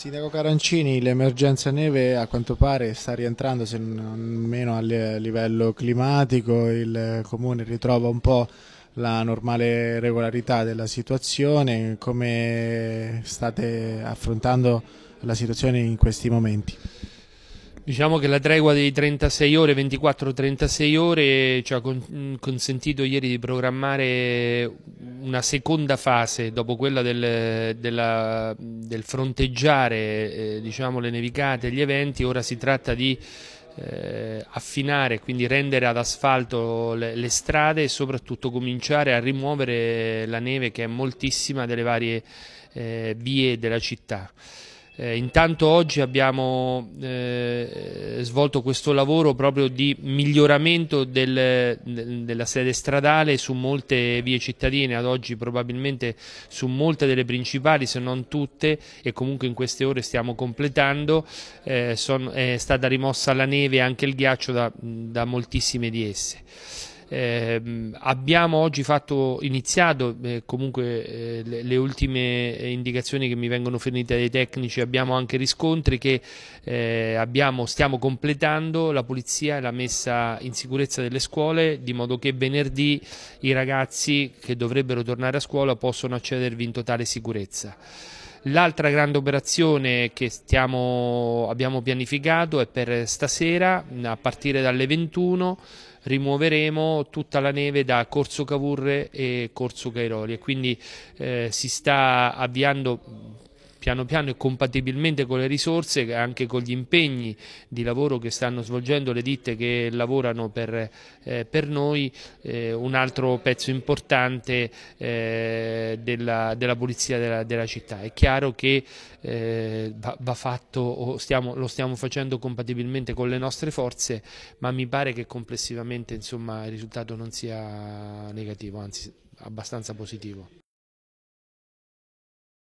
Sindaco Carancini, l'emergenza neve a quanto pare sta rientrando se non meno a livello climatico, il comune ritrova un po' la normale regolarità della situazione, come state affrontando la situazione in questi momenti? Diciamo che la tregua dei 36 ore, 24-36 ore, ci ha consentito ieri di programmare una seconda fase dopo quella del, della, del fronteggiare eh, diciamo, le nevicate e gli eventi, ora si tratta di eh, affinare, quindi rendere ad asfalto le, le, strade e soprattutto cominciare a rimuovere la neve che è moltissima delle varie eh, vie della città. Eh, intanto oggi abbiamo eh, svolto questo lavoro proprio di miglioramento del, del, della sede stradale su molte vie cittadine, ad oggi probabilmente su molte delle principali se non tutte e comunque in queste ore stiamo completando, eh, son, è stata rimossa la neve e anche il ghiaccio da, da moltissime di esse. Eh, abbiamo oggi fatto, iniziato eh, comunque eh, le, le, ultime eh, indicazioni che mi vengono fornite dai tecnici, abbiamo anche riscontri che eh, abbiamo, stiamo completando la pulizia e la messa in sicurezza delle scuole di modo che venerdì i ragazzi che dovrebbero tornare a scuola possono accedervi in totale sicurezza. L'altra grande operazione che stiamo, abbiamo pianificato è per stasera, a partire dalle 21, rimuoveremo tutta la neve da Corso Cavurre e Corso Cairoli e quindi eh, si sta avviando piano piano e compatibilmente con le risorse e anche con gli impegni di lavoro che stanno svolgendo le ditte che lavorano per, eh, per noi, eh, un altro pezzo importante eh, della, della, pulizia della, della, città. È chiaro che eh, va, va, fatto, o stiamo, lo stiamo facendo compatibilmente con le nostre forze, ma mi pare che complessivamente insomma, il risultato non sia negativo, anzi abbastanza positivo.